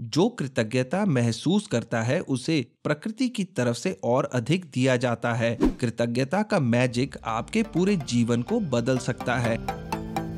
जो कृतज्ञता महसूस करता है उसे प्रकृति की तरफ से और अधिक दिया जाता है कृतज्ञता का मैजिक आपके पूरे जीवन को बदल सकता है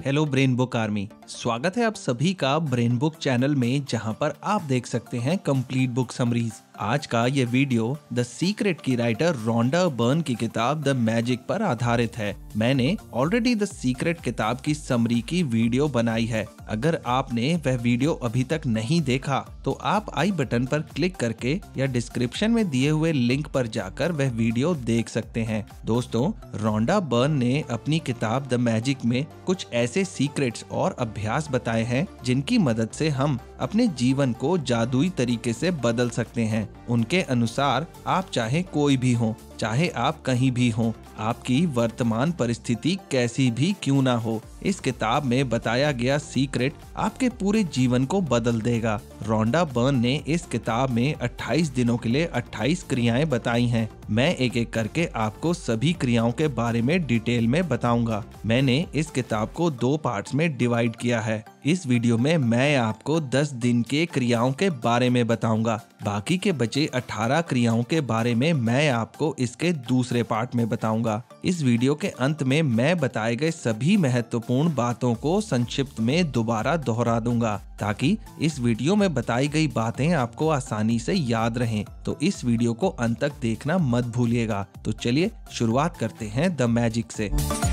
हेलो ब्रेन बुक आर्मी स्वागत है आप सभी का ब्रेन बुक चैनल में जहां पर आप देख सकते हैं कंप्लीट बुक समरीज आज का ये वीडियो द सीक्रेट की राइटर रोंडा बर्न की किताब द मैजिक पर आधारित है मैंने ऑलरेडी द सीक्रेट किताब की समरी की वीडियो बनाई है अगर आपने वह वीडियो अभी तक नहीं देखा तो आप आई बटन पर क्लिक करके या डिस्क्रिप्शन में दिए हुए लिंक पर जाकर वह वीडियो देख सकते हैं दोस्तों रोंडा बर्न ने अपनी किताब द मैजिक में कुछ ऐसे सीक्रेट्स और अभ्यास अभ्यास बताए हैं जिनकी मदद से हम अपने जीवन को जादुई तरीके से बदल सकते हैं उनके अनुसार आप चाहे कोई भी हो चाहे आप कहीं भी हों आपकी वर्तमान परिस्थिति कैसी भी क्यों ना हो इस किताब में बताया गया सीक्रेट आपके पूरे जीवन को बदल देगा रोंडा बर्न ने इस किताब में 28 दिनों के लिए 28 क्रियाएं बताई हैं मैं एक एक करके आपको सभी क्रियाओं के बारे में डिटेल में बताऊंगा मैंने इस किताब को दो पार्ट्स में डिवाइड किया है इस वीडियो में मैं आपको 10 दिन के क्रियाओं के बारे में बताऊंगा बाकी के बचे 18 क्रियाओं के बारे में मैं आपको इसके दूसरे पार्ट में बताऊंगा इस वीडियो के अंत में मैं बताए गए सभी महत्वपूर्ण बातों को संक्षिप्त में दोबारा दोहरा दूंगा ताकि इस वीडियो में बताई गई बातें आपको आसानी से याद रहे तो इस वीडियो को अंत तक देखना मत भूलिएगा तो चलिए शुरुआत करते हैं द मैजिक ऐसी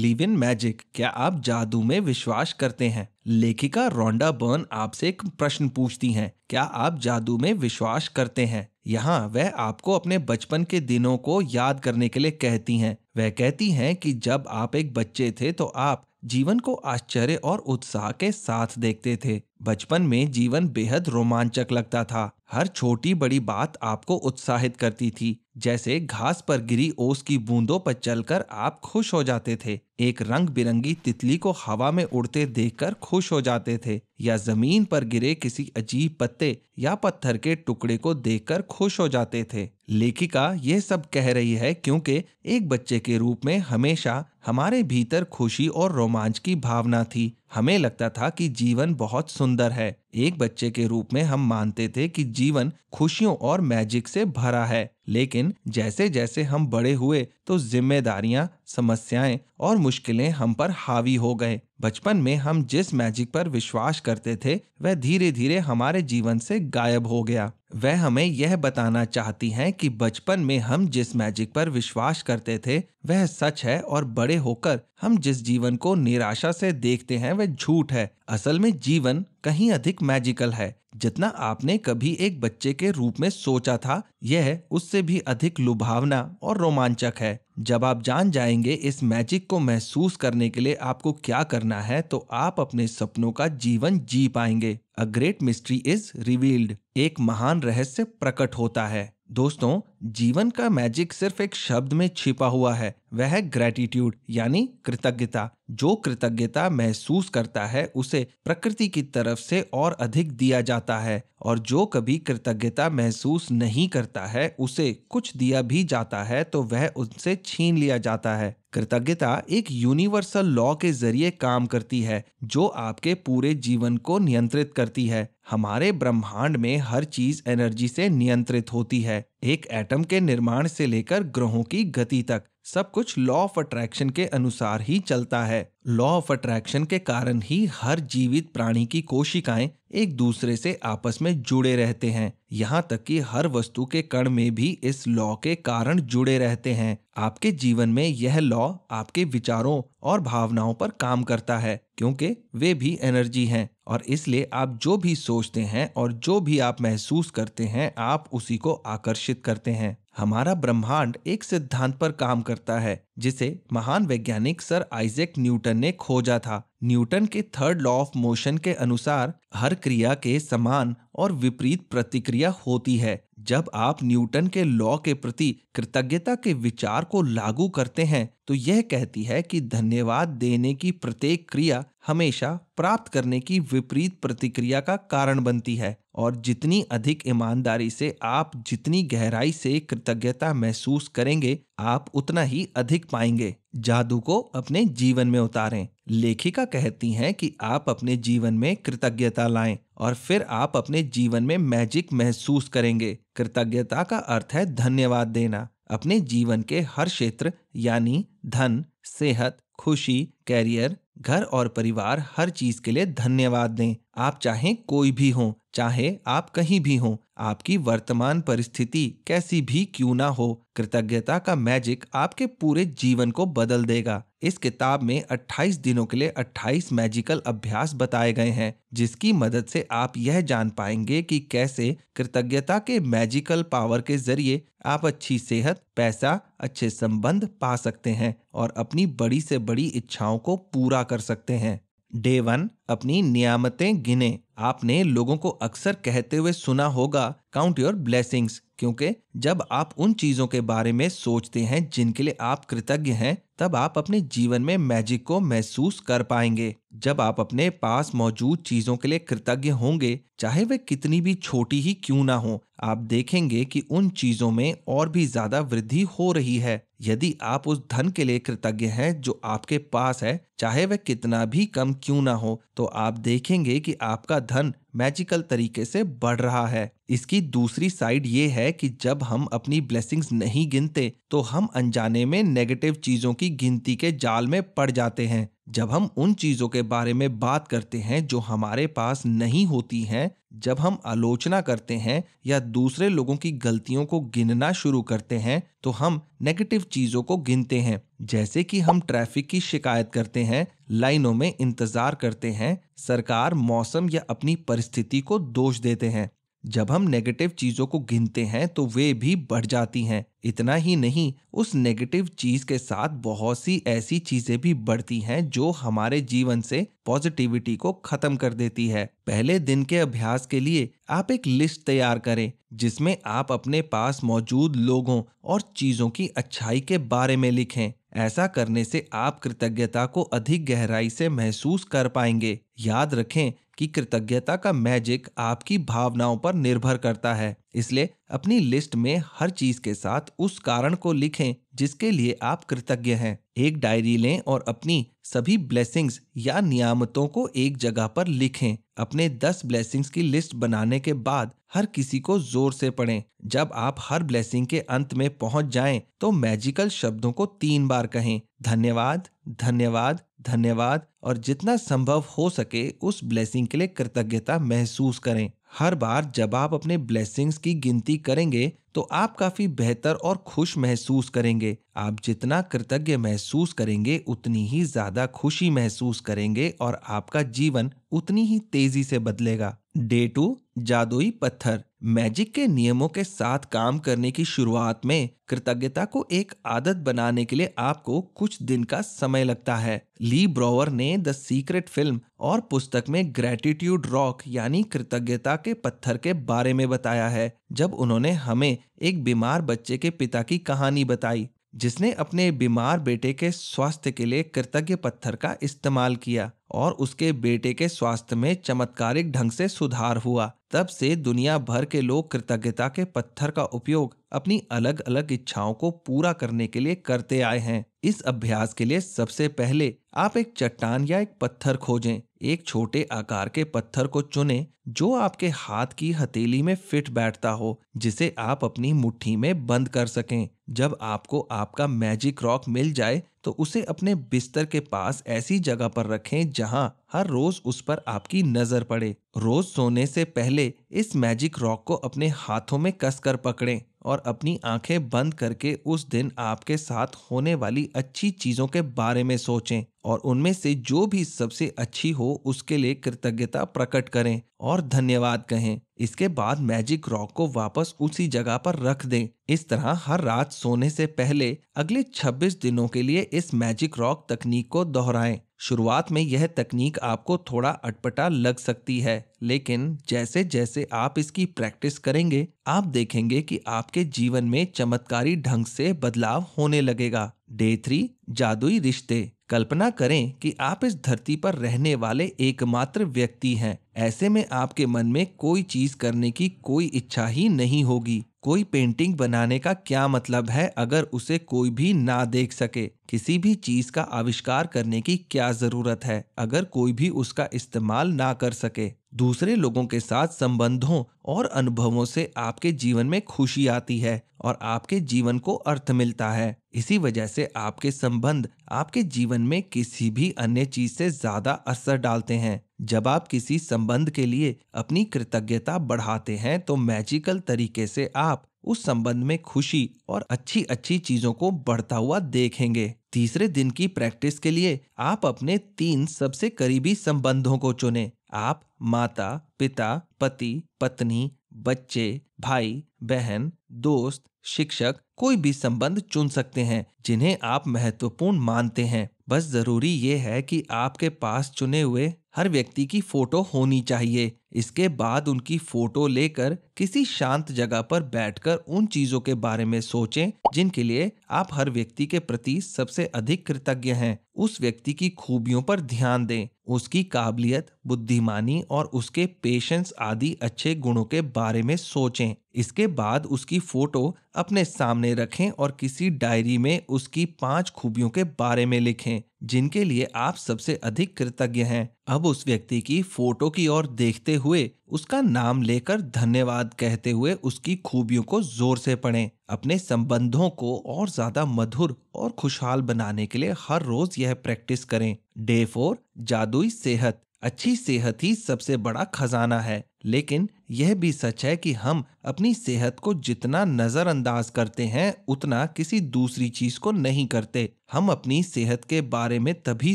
बिलीव इन मैजिक क्या आप जादू में विश्वास करते हैं लेखिका रोंडा बर्न आपसे एक प्रश्न पूछती हैं क्या आप जादू में विश्वास करते हैं यहाँ वह आपको अपने बचपन के दिनों को याद करने के लिए कहती हैं वह कहती हैं कि जब आप एक बच्चे थे तो आप जीवन को आश्चर्य और उत्साह के साथ देखते थे बचपन में जीवन बेहद रोमांचक लगता था हर छोटी बड़ी बात आपको उत्साहित करती थी जैसे घास पर गिरी ओस की बूंदों पर चलकर आप खुश हो जाते थे एक रंग बिरंगी तितली को हवा में उड़ते देखकर खुश हो जाते थे या जमीन पर गिरे किसी अजीब पत्ते या पत्थर के टुकड़े को देखकर खुश हो जाते थे लेखिका यह सब कह रही है क्योंकि एक बच्चे के रूप में हमेशा हमारे भीतर खुशी और रोमांच की भावना थी हमें लगता था कि जीवन बहुत सुंदर है एक बच्चे के रूप में हम मानते थे कि जीवन खुशियों और मैजिक से भरा है लेकिन जैसे जैसे हम बड़े हुए तो जिम्मेदारियां समस्याएं और मुश्किलें हम पर हावी हो गए बचपन में हम जिस मैजिक पर विश्वास करते थे वह धीरे धीरे हमारे जीवन से गायब हो गया वह हमें यह बताना चाहती हैं कि बचपन में हम जिस मैजिक पर विश्वास करते थे वह सच है और बड़े होकर हम जिस जीवन को निराशा से देखते हैं वह झूठ है असल में जीवन कहीं अधिक मैजिकल है जितना आपने कभी एक बच्चे के रूप में सोचा था यह उससे भी अधिक लुभावना और रोमांचक है जब आप जान जाएंगे इस मैजिक को महसूस करने के लिए आपको क्या करना है तो आप अपने सपनों का जीवन जी पाएंगे a great mystery is revealed एक महान रहस्य प्रकट होता है दोस्तों जीवन का मैजिक सिर्फ एक शब्द में छिपा हुआ है वह है ग्रेटिट्यूड यानी कृतज्ञता जो कृतज्ञता महसूस करता है उसे प्रकृति की तरफ से और अधिक दिया जाता है और जो कभी कृतज्ञता महसूस नहीं करता है उसे कुछ दिया भी जाता है तो वह उनसे छीन लिया जाता है कृतज्ञता एक यूनिवर्सल लॉ के जरिए काम करती है जो आपके पूरे जीवन को नियंत्रित करती है हमारे ब्रह्मांड में हर चीज एनर्जी से नियंत्रित होती है एक एटम के निर्माण से लेकर ग्रहों की गति तक सब कुछ लॉ ऑफ अट्रैक्शन के अनुसार ही चलता है लॉ ऑफ अट्रैक्शन के कारण ही हर जीवित प्राणी की कोशिकाएं एक दूसरे से आपस में जुड़े रहते हैं यहाँ तक कि हर वस्तु के कण में भी इस लॉ के कारण जुड़े रहते हैं आपके जीवन में यह लॉ आपके विचारों और भावनाओं पर काम करता है क्योंकि वे भी एनर्जी हैं और इसलिए आप जो भी सोचते हैं और जो भी आप महसूस करते हैं आप उसी को आकर्षित आकर्षित करते हैं हमारा ब्रह्मांड एक सिद्धांत पर काम करता है जिसे महान वैज्ञानिक सर आइजेक न्यूटन ने खोजा था न्यूटन के थर्ड लॉ ऑफ मोशन के अनुसार हर क्रिया के समान और विपरीत प्रतिक्रिया होती है जब आप न्यूटन के लॉ के प्रति कृतज्ञता के विचार को लागू करते हैं तो यह कहती है कि धन्यवाद देने की प्रत्येक क्रिया हमेशा प्राप्त करने की विपरीत प्रतिक्रिया का कारण बनती है और जितनी अधिक ईमानदारी से आप जितनी गहराई से कृतज्ञता महसूस करेंगे आप उतना ही अधिक पाएंगे जादू को अपने जीवन में उतारें लेखिका कहती हैं कि आप अपने जीवन में कृतज्ञता लाएं और फिर आप अपने जीवन में मैजिक महसूस करेंगे कृतज्ञता का अर्थ है धन्यवाद देना अपने जीवन के हर क्षेत्र यानी धन सेहत खुशी कैरियर घर और परिवार हर चीज के लिए धन्यवाद दें आप चाहे कोई भी हो चाहे आप कहीं भी हो आपकी वर्तमान परिस्थिति कैसी भी क्यों ना हो कृतज्ञता का मैजिक आपके पूरे जीवन को बदल देगा इस किताब में 28 दिनों के लिए 28 मैजिकल अभ्यास बताए गए हैं जिसकी मदद से आप यह जान पाएंगे कि कैसे कृतज्ञता के मैजिकल पावर के जरिए आप अच्छी सेहत पैसा अच्छे संबंध पा सकते हैं और अपनी बड़ी से बड़ी इच्छाओं को पूरा कर सकते हैं डे वन अपनी नियामतें गिने आपने लोगों को अक्सर कहते हुए सुना होगा काउंट योर ब्लेसिंग्स क्योंकि जब आप उन चीजों के बारे में सोचते हैं जिनके लिए आप कृतज्ञ हैं तब आप अपने जीवन में मैजिक को महसूस कर पाएंगे जब आप अपने पास मौजूद चीजों के लिए कृतज्ञ होंगे चाहे वे कितनी भी छोटी ही क्यों ना हो आप देखेंगे कि उन चीजों में और भी ज्यादा वृद्धि हो रही है यदि आप उस धन के लिए कृतज्ञ हैं जो आपके पास है चाहे वह कितना भी कम क्यों ना हो तो आप देखेंगे कि आपका धन मैजिकल तरीके से बढ़ रहा है इसकी दूसरी साइड ये है कि जब हम अपनी ब्लेसिंग्स नहीं गिनते तो हम अनजाने में नेगेटिव चीजों की गिनती के जाल में पड़ जाते हैं जब हम उन चीजों के बारे में बात करते हैं जो हमारे पास नहीं होती हैं जब हम आलोचना करते हैं या दूसरे लोगों की गलतियों को गिनना शुरू करते हैं तो हम नेगेटिव चीजों को गिनते हैं जैसे कि हम ट्रैफिक की शिकायत करते हैं लाइनों में इंतजार करते हैं सरकार मौसम या अपनी परिस्थिति को दोष देते हैं जब हम नेगेटिव चीजों को गिनते हैं तो वे भी बढ़ जाती हैं इतना ही नहीं उस नेगेटिव चीज के साथ बहुत सी ऐसी चीजें भी बढ़ती हैं जो हमारे जीवन से पॉजिटिविटी को खत्म कर देती है पहले दिन के अभ्यास के लिए आप एक लिस्ट तैयार करें जिसमें आप अपने पास मौजूद लोगों और चीजों की अच्छाई के बारे में लिखें ऐसा करने से आप कृतज्ञता को अधिक गहराई से महसूस कर पाएंगे याद रखें कि कृतज्ञता का मैजिक आपकी भावनाओं पर निर्भर करता है इसलिए अपनी लिस्ट में हर चीज के साथ उस कारण को लिखें जिसके लिए आप कृतज्ञ हैं एक डायरी लें और अपनी सभी ब्लेसिंग्स या नियामतों को एक जगह पर लिखें अपने दस ब्लेसिंग्स की लिस्ट बनाने के बाद हर किसी को जोर से पढ़ें जब आप हर ब्लेसिंग के अंत में पहुंच जाएं तो मैजिकल शब्दों को तीन बार कहें धन्यवाद धन्यवाद धन्यवाद और जितना संभव हो सके उस ब्लेसिंग के लिए कृतज्ञता महसूस करें हर बार जब आप अपने ब्लेसिंग्स की गिनती करेंगे तो आप काफी बेहतर और खुश महसूस करेंगे आप जितना कृतज्ञ महसूस करेंगे उतनी ही ज्यादा खुशी महसूस करेंगे और आपका जीवन उतनी ही तेजी से बदलेगा डे टू जादुई पत्थर मैजिक के नियमों के साथ काम करने की शुरुआत में कृतज्ञता को एक आदत बनाने के लिए आपको कुछ दिन का समय लगता है ली ब्रोवर ने द सीक्रेट फिल्म और पुस्तक में ग्रेटिट्यूड रॉक यानी कृतज्ञता के पत्थर के बारे में बताया है जब उन्होंने हमें एक बीमार बच्चे के पिता की कहानी बताई जिसने अपने बीमार बेटे के स्वास्थ्य के लिए कृतज्ञ पत्थर का इस्तेमाल किया और उसके बेटे के स्वास्थ्य में चमत्कारिक ढंग से सुधार हुआ तब से दुनिया भर के लोग कृतज्ञता के पत्थर का उपयोग अपनी अलग अलग इच्छाओं को पूरा करने के लिए करते आए हैं इस अभ्यास के लिए सबसे पहले आप एक चट्टान या एक पत्थर खोजें एक छोटे आकार के पत्थर को चुने जो आपके हाथ की हथेली में फिट बैठता हो जिसे आप अपनी मुट्ठी में बंद कर सकें जब आपको आपका मैजिक रॉक मिल जाए तो उसे अपने बिस्तर के पास ऐसी जगह पर रखें जहां हर रोज उस पर आपकी नजर पड़े रोज सोने से पहले इस मैजिक रॉक को अपने हाथों में कसकर पकड़ें और अपनी आंखें बंद करके उस दिन आपके साथ होने वाली अच्छी चीज़ों के बारे में सोचें और उनमें से जो भी सबसे अच्छी हो उसके लिए कृतज्ञता प्रकट करें और धन्यवाद कहें इसके बाद मैजिक रॉक को वापस उसी जगह पर रख दें इस तरह हर रात सोने से पहले अगले 26 दिनों के लिए इस मैजिक रॉक तकनीक को दोहराएं शुरुआत में यह तकनीक आपको थोड़ा अटपटा लग सकती है लेकिन जैसे जैसे आप इसकी प्रैक्टिस करेंगे आप देखेंगे कि आपके जीवन में चमत्कारी ढंग से बदलाव होने लगेगा डे थ्री जादुई रिश्ते कल्पना करें कि आप इस धरती पर रहने वाले एकमात्र व्यक्ति हैं ऐसे में आपके मन में कोई चीज करने की कोई इच्छा ही नहीं होगी कोई पेंटिंग बनाने का क्या मतलब है अगर उसे कोई भी ना देख सके किसी भी चीज का आविष्कार करने की क्या जरूरत है अगर कोई भी उसका इस्तेमाल ना कर सके दूसरे लोगों के साथ संबंधों और अनुभवों से आपके जीवन में खुशी आती है और आपके जीवन को अर्थ मिलता है इसी वजह से आपके संबंध आपके जीवन में किसी भी अन्य चीज से ज्यादा असर डालते हैं जब आप किसी संबंध के लिए अपनी कृतज्ञता बढ़ाते हैं तो मैजिकल तरीके से आप उस संबंध में खुशी और अच्छी अच्छी चीजों को बढ़ता हुआ देखेंगे तीसरे दिन की प्रैक्टिस के लिए आप अपने तीन सबसे करीबी संबंधों को चुने आप माता पिता पति पत्नी बच्चे भाई बहन दोस्त शिक्षक कोई भी संबंध चुन सकते हैं जिन्हें आप महत्वपूर्ण मानते हैं बस जरूरी ये है कि आपके पास चुने हुए हर व्यक्ति की फोटो होनी चाहिए इसके बाद उनकी फोटो लेकर किसी शांत जगह पर बैठकर उन चीजों के बारे में सोचें जिनके लिए आप हर व्यक्ति के प्रति सबसे अधिक कृतज्ञ हैं उस व्यक्ति की खूबियों पर ध्यान दें उसकी काबिलियत बुद्धिमानी और उसके पेशेंस आदि अच्छे गुणों के बारे में सोचें इसके बाद उसकी फोटो अपने सामने रखें और किसी डायरी में उसकी पांच खूबियों के बारे में लिखें जिनके लिए आप सबसे अधिक कृतज्ञ हैं अब उस व्यक्ति की फोटो की ओर देखते हुए उसका नाम लेकर धन्यवाद कहते हुए उसकी खूबियों को जोर से पढ़ें अपने संबंधों को और ज्यादा मधुर और खुशहाल बनाने के लिए हर रोज यह प्रैक्टिस करें डे फोर जादुई सेहत अच्छी सेहत ही सबसे बड़ा खजाना है लेकिन यह भी सच है कि हम अपनी सेहत को जितना नज़रअंदाज करते हैं उतना किसी दूसरी चीज़ को नहीं करते हम अपनी सेहत के बारे में तभी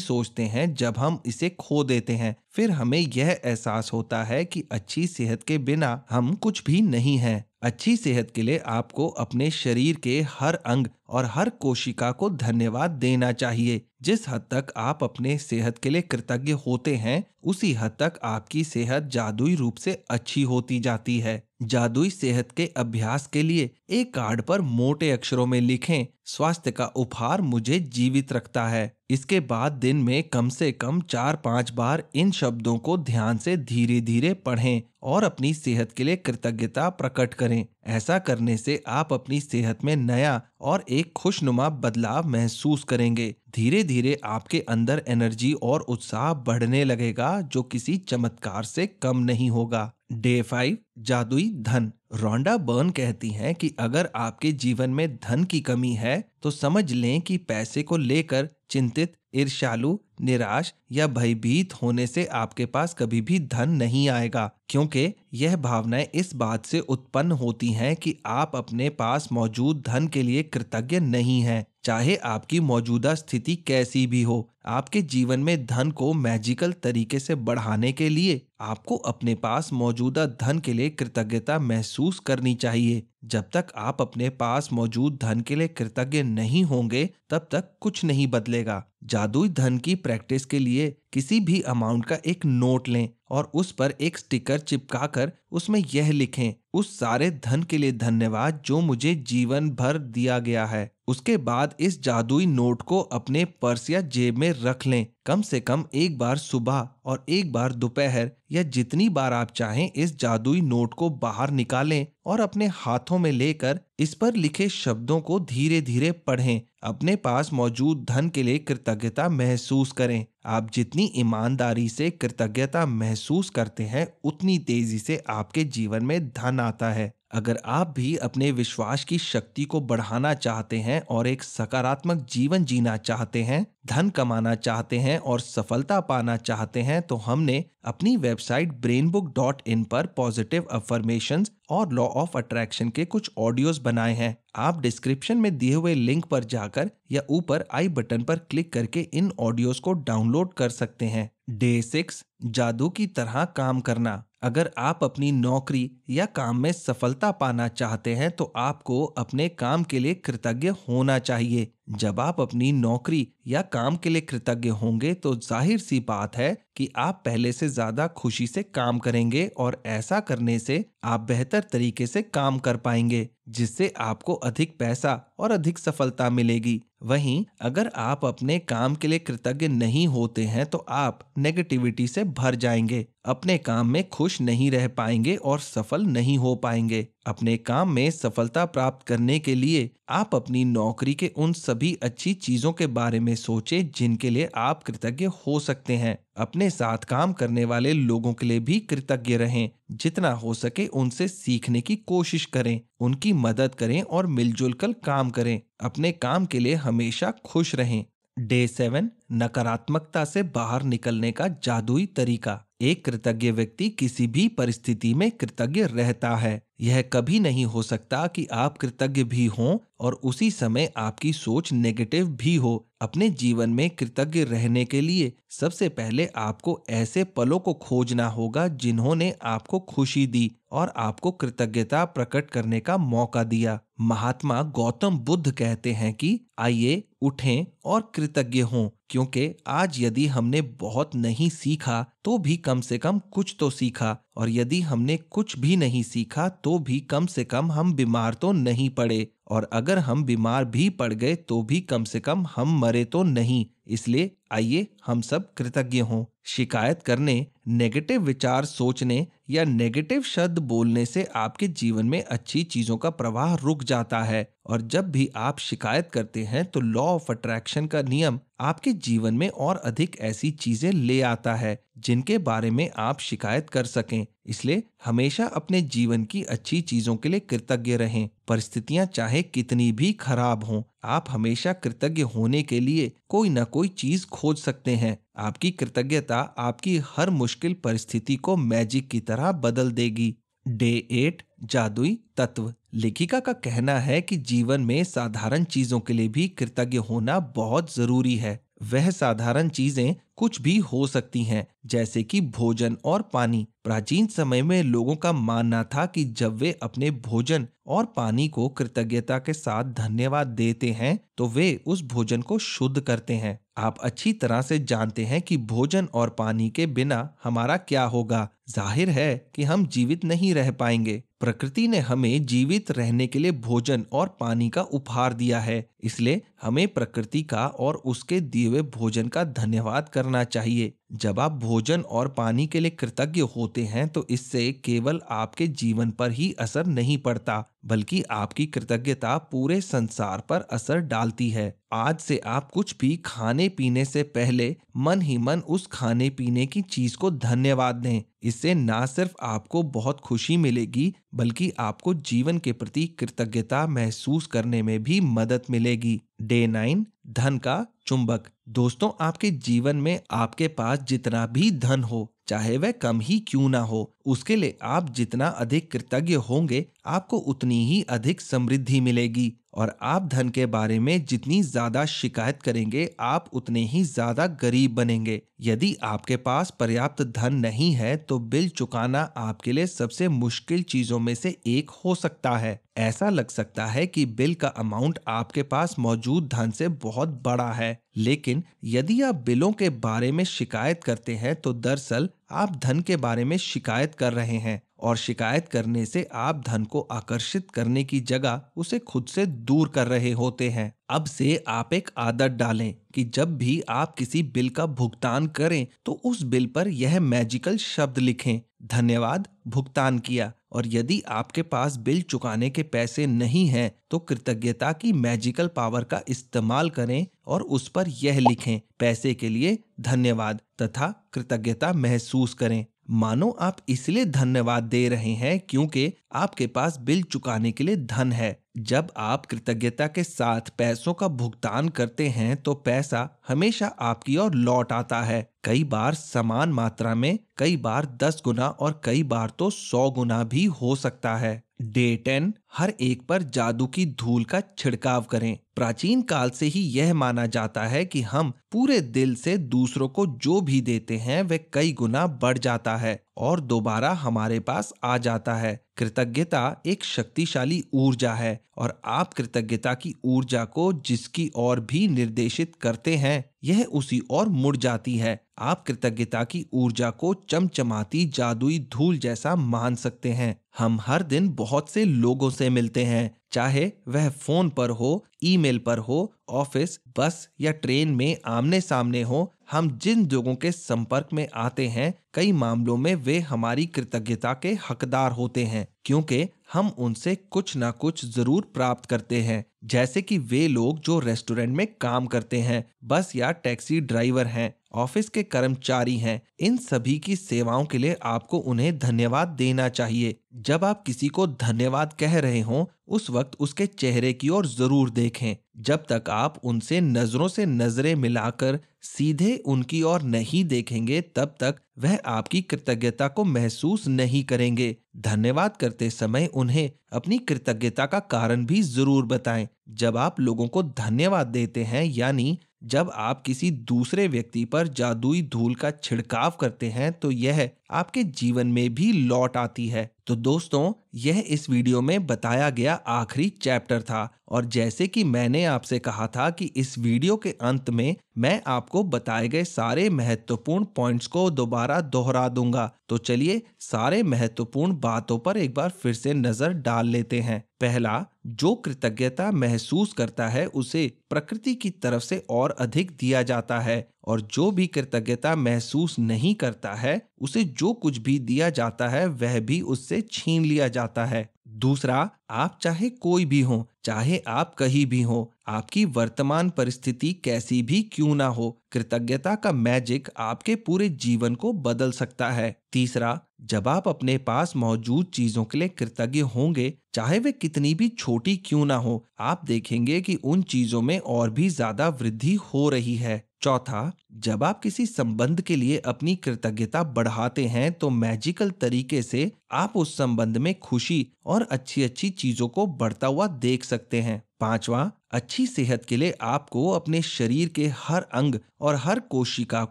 सोचते हैं जब हम इसे खो देते हैं फिर हमें यह एहसास होता है कि अच्छी सेहत के बिना हम कुछ भी नहीं हैं अच्छी सेहत के लिए आपको अपने शरीर के हर अंग और हर कोशिका को धन्यवाद देना चाहिए जिस हद तक आप अपने सेहत के लिए कृतज्ञ होते हैं उसी हद तक आपकी सेहत जादुई रूप से अच्छी होती जाती है जादुई सेहत के अभ्यास के लिए एक कार्ड पर मोटे अक्षरों में लिखें स्वास्थ्य का उपहार मुझे जीवित रखता है इसके बाद दिन में कम से कम चार पाँच बार इन शब्दों को ध्यान से धीरे धीरे पढ़ें और अपनी सेहत के लिए कृतज्ञता प्रकट करें ऐसा करने से आप अपनी सेहत में नया और एक खुशनुमा बदलाव महसूस करेंगे धीरे धीरे आपके अंदर एनर्जी और उत्साह बढ़ने लगेगा जो किसी चमत्कार से कम नहीं होगा डे फाइव जादुई धन रोंडा बर्न कहती हैं कि अगर आपके जीवन में धन की कमी है तो समझ लें कि पैसे को लेकर चिंतित ईर्षालु निराश या भयभीत होने से आपके पास कभी भी धन नहीं आएगा क्योंकि यह भावनाएं इस बात से उत्पन्न होती हैं कि आप अपने पास मौजूद धन के लिए कृतज्ञ नहीं हैं चाहे आपकी मौजूदा स्थिति कैसी भी हो आपके जीवन में धन को मैजिकल तरीके से बढ़ाने के लिए आपको अपने पास मौजूदा धन के लिए कृतज्ञता महसूस करनी चाहिए जब तक आप अपने पास मौजूद धन के लिए कृतज्ञ नहीं होंगे तब तक कुछ नहीं बदलेगा जादुई धन की प्रैक्टिस के लिए किसी भी अमाउंट का एक नोट लें और उस पर एक स्टिकर चिपका कर उसमें यह लिखें उस सारे धन के लिए धन्यवाद जो मुझे जीवन भर दिया गया है उसके बाद इस जादुई नोट को अपने पर्स या जेब में रख लें कम से कम एक बार सुबह और एक बार दोपहर या जितनी बार आप चाहें इस जादुई नोट को बाहर निकालें और अपने हाथों में लेकर इस पर लिखे शब्दों को धीरे धीरे पढ़ें अपने पास मौजूद धन के लिए कृतज्ञता महसूस करें आप जितनी ईमानदारी से कृतज्ञता महसूस करते हैं उतनी तेजी से आपके जीवन में धन आता है अगर आप भी अपने विश्वास की शक्ति को बढ़ाना चाहते हैं और एक सकारात्मक जीवन जीना चाहते हैं धन कमाना चाहते हैं और सफलता पाना चाहते हैं तो हमने अपनी वेबसाइट ब्रेनबुक डॉट इन पर पॉजिटिव अफर्मेशन और लॉ ऑफ अट्रैक्शन के कुछ ऑडियोज बनाए हैं आप डिस्क्रिप्शन में दिए हुए लिंक पर जाकर या ऊपर आई बटन पर क्लिक करके इन ऑडियोज को डाउनलोड कर सकते हैं डे सिक्स जादू की तरह काम करना अगर आप अपनी नौकरी या काम में सफलता पाना चाहते हैं तो आपको अपने काम के लिए कृतज्ञ होना चाहिए जब आप अपनी नौकरी या काम के लिए कृतज्ञ होंगे तो जाहिर सी बात है कि आप पहले से ज्यादा खुशी से काम करेंगे और ऐसा करने से आप बेहतर तरीके से काम कर पाएंगे जिससे आपको अधिक पैसा और अधिक सफलता मिलेगी वहीं अगर आप अपने काम के लिए कृतज्ञ नहीं होते हैं तो आप नेगेटिविटी से भर जाएंगे अपने काम में खुश नहीं रह पाएंगे और सफल नहीं हो पाएंगे अपने काम में सफलता प्राप्त करने के लिए आप अपनी नौकरी के उन सभी अच्छी चीजों के बारे में सोचें जिनके लिए आप कृतज्ञ हो सकते हैं अपने साथ काम करने वाले लोगों के लिए भी कृतज्ञ रहें जितना हो सके उनसे सीखने की कोशिश करें उनकी मदद करें और मिलजुल कर काम करें अपने काम के लिए हमेशा खुश रहें डे सेवन नकारात्मकता से बाहर निकलने का जादुई तरीका एक कृतज्ञ व्यक्ति किसी भी परिस्थिति में कृतज्ञ रहता है यह कभी नहीं हो सकता कि आप कृतज्ञ भी हों और उसी समय आपकी सोच नेगेटिव भी हो अपने जीवन में कृतज्ञ रहने के लिए सबसे पहले आपको ऐसे पलों को खोजना होगा जिन्होंने आपको खुशी दी और आपको कृतज्ञता प्रकट करने का मौका दिया महात्मा गौतम बुद्ध कहते हैं कि आइए उठें और कृतज्ञ हों क्योंकि आज यदि हमने बहुत नहीं सीखा तो भी कम से कम कुछ तो सीखा और यदि हमने कुछ भी नहीं सीखा तो भी कम से कम हम बीमार तो नहीं पड़े और अगर हम बीमार भी पड़ गए तो भी कम से कम हम मरे तो नहीं इसलिए आइए हम सब कृतज्ञ हों शिकायत करने नेगेटिव विचार सोचने या नेगेटिव शब्द बोलने से आपके जीवन में अच्छी चीजों का प्रवाह रुक जाता है और जब भी आप शिकायत करते हैं तो लॉ ऑफ अट्रैक्शन का नियम आपके जीवन में और अधिक ऐसी चीजें ले आता है जिनके बारे में आप शिकायत कर सकें इसलिए हमेशा अपने जीवन की अच्छी चीजों के लिए कृतज्ञ रहें परिस्थितियां चाहे कितनी भी खराब हों आप हमेशा कृतज्ञ होने के लिए कोई ना कोई चीज खोज सकते हैं आपकी कृतज्ञता आपकी हर मुश्किल मुश्किल परिस्थिति को मैजिक की तरह बदल देगी डे एट जादुई तत्व लेखिका का कहना है कि जीवन में साधारण चीजों के लिए भी कृतज्ञ होना बहुत जरूरी है वह साधारण चीजें कुछ भी हो सकती हैं जैसे कि भोजन और पानी प्राचीन समय में लोगों का मानना था कि जब वे अपने भोजन और पानी को कृतज्ञता के साथ धन्यवाद देते हैं तो वे उस भोजन को शुद्ध करते हैं आप अच्छी तरह से जानते हैं कि भोजन और पानी के बिना हमारा क्या होगा जाहिर है कि हम जीवित नहीं रह पाएंगे प्रकृति ने हमें जीवित रहने के लिए भोजन और पानी का उपहार दिया है इसलिए हमें प्रकृति का और उसके दिए हुए भोजन का धन्यवाद करना चाहिए जब आप भोजन और पानी के लिए कृतज्ञ होते हैं तो इससे केवल आपके जीवन पर ही असर नहीं पड़ता बल्कि आपकी कृतज्ञता पूरे संसार पर असर डालती है आज से आप कुछ भी खाने पीने से पहले मन ही मन उस खाने पीने की चीज को धन्यवाद दें इससे ना सिर्फ आपको बहुत खुशी मिलेगी बल्कि आपको जीवन के प्रति कृतज्ञता महसूस करने में भी मदद मिलेगी डे नाइन धन का चुंबक दोस्तों आपके जीवन में आपके पास जितना भी धन हो चाहे वह कम ही क्यों ना हो उसके लिए आप जितना अधिक कृतज्ञ होंगे आपको उतनी ही अधिक समृद्धि मिलेगी और आप धन के बारे में जितनी ज्यादा शिकायत करेंगे आप उतने ही ज्यादा गरीब बनेंगे यदि आपके पास पर्याप्त धन नहीं है तो बिल चुकाना आपके लिए सबसे मुश्किल चीजों में से एक हो सकता है ऐसा लग सकता है कि बिल का अमाउंट आपके पास मौजूद धन से बहुत बड़ा है लेकिन यदि आप बिलों के बारे में शिकायत करते हैं तो दरअसल आप धन के बारे में शिकायत कर रहे हैं और शिकायत करने से आप धन को आकर्षित करने की जगह उसे खुद से दूर कर रहे होते हैं अब से आप एक आदत डालें कि जब भी आप किसी बिल का भुगतान करें तो उस बिल पर यह मैजिकल शब्द लिखें धन्यवाद भुगतान किया और यदि आपके पास बिल चुकाने के पैसे नहीं हैं तो कृतज्ञता की मैजिकल पावर का इस्तेमाल करें और उस पर यह लिखें पैसे के लिए धन्यवाद तथा कृतज्ञता महसूस करें मानो आप इसलिए धन्यवाद दे रहे हैं क्योंकि आपके पास बिल चुकाने के लिए धन है जब आप कृतज्ञता के साथ पैसों का भुगतान करते हैं तो पैसा हमेशा आपकी ओर लौट आता है कई बार समान मात्रा में कई बार दस गुना और कई बार तो सौ गुना भी हो सकता है डे टेन हर एक पर जादू की धूल का छिड़काव करें प्राचीन काल से ही यह माना जाता है कि हम पूरे दिल से दूसरों को जो भी देते हैं वह कई गुना बढ़ जाता है और दोबारा हमारे पास आ जाता है कृतज्ञता एक शक्तिशाली ऊर्जा है और आप कृतज्ञता की ऊर्जा को जिसकी ओर भी निर्देशित करते हैं यह उसी ओर मुड़ जाती है आप कृतज्ञता की ऊर्जा को चमचमाती जादुई धूल जैसा मान सकते हैं हम हर दिन बहुत से लोगों से मिलते हैं चाहे वह फोन पर हो ईमेल पर हो ऑफिस बस या ट्रेन में आमने सामने हो हम जिन लोगों के संपर्क में आते हैं कई मामलों में वे हमारी कृतज्ञता के हकदार होते हैं क्योंकि हम उनसे कुछ ना कुछ जरूर प्राप्त करते हैं जैसे कि वे लोग जो रेस्टोरेंट में काम करते हैं बस या टैक्सी ड्राइवर हैं ऑफिस के कर्मचारी हैं इन सभी की सेवाओं के लिए आपको उन्हें धन्यवाद देना चाहिए जब आप किसी को धन्यवाद कह रहे हों उस वक्त उसके चेहरे की ओर जरूर देखें जब तक आप उनसे नजरों से नजरें मिलाकर सीधे उनकी ओर नहीं देखेंगे तब तक वह आपकी कृतज्ञता को महसूस नहीं करेंगे धन्यवाद करते समय उन्हें अपनी कृतज्ञता का कारण भी जरूर बताएं जब आप लोगों को धन्यवाद देते हैं यानी जब आप किसी दूसरे व्यक्ति पर जादुई धूल का छिड़काव करते हैं तो यह आपके जीवन में भी लौट आती है तो दोस्तों यह इस वीडियो में बताया गया आखिरी चैप्टर था और जैसे कि मैंने आपसे कहा था कि इस वीडियो के अंत में मैं आपको बताए गए सारे महत्वपूर्ण पॉइंट्स को दोबारा दोहरा दूंगा तो चलिए सारे महत्वपूर्ण बातों पर एक बार फिर से नजर डाल लेते हैं पहला जो कृतज्ञता महसूस करता है उसे प्रकृति की तरफ से और अधिक दिया जाता है और जो भी कृतज्ञता महसूस नहीं करता है उसे जो कुछ भी दिया जाता है वह भी उससे छीन लिया जाता है दूसरा आप चाहे कोई भी हो चाहे आप कहीं भी हो आपकी वर्तमान परिस्थिति कैसी भी क्यों ना हो कृतज्ञता का मैजिक आपके पूरे जीवन को बदल सकता है तीसरा जब आप अपने पास मौजूद चीजों के लिए कृतज्ञ होंगे चाहे वे कितनी भी छोटी क्यों ना हो आप देखेंगे कि उन चीजों में और भी ज्यादा वृद्धि हो रही है चौथा जब आप किसी संबंध के लिए अपनी कृतज्ञता बढ़ाते हैं तो मैजिकल तरीके से आप उस संबंध में खुशी और अच्छी अच्छी चीजों को बढ़ता हुआ देख सकते हैं पांचवा अच्छी सेहत के लिए आपको अपने शरीर के हर अंग और हर कोशिका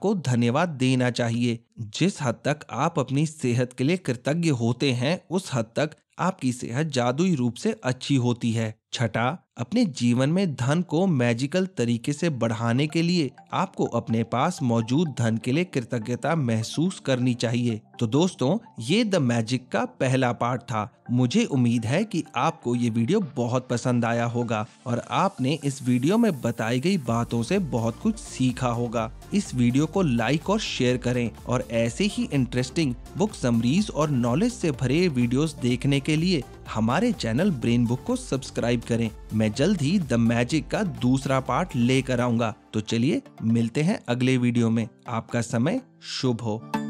को धन्यवाद देना चाहिए जिस हद तक आप अपनी सेहत के लिए कृतज्ञ होते हैं उस हद तक आपकी सेहत जादुई रूप से अच्छी होती है छठा अपने जीवन में धन को मैजिकल तरीके से बढ़ाने के लिए आपको अपने पास मौजूद धन के लिए कृतज्ञता महसूस करनी चाहिए तो दोस्तों ये द मैजिक का पहला पार्ट था मुझे उम्मीद है कि आपको ये वीडियो बहुत पसंद आया होगा और आपने इस वीडियो में बताई गई बातों से बहुत कुछ सीखा होगा इस वीडियो को लाइक और शेयर करें और ऐसे ही इंटरेस्टिंग बुक समरीज और नॉलेज से भरे वीडियोस देखने के लिए हमारे चैनल ब्रेन बुक को सब्सक्राइब करें मैं जल्द ही द मैजिक का दूसरा पार्ट लेकर आऊंगा तो चलिए मिलते हैं अगले वीडियो में आपका समय शुभ हो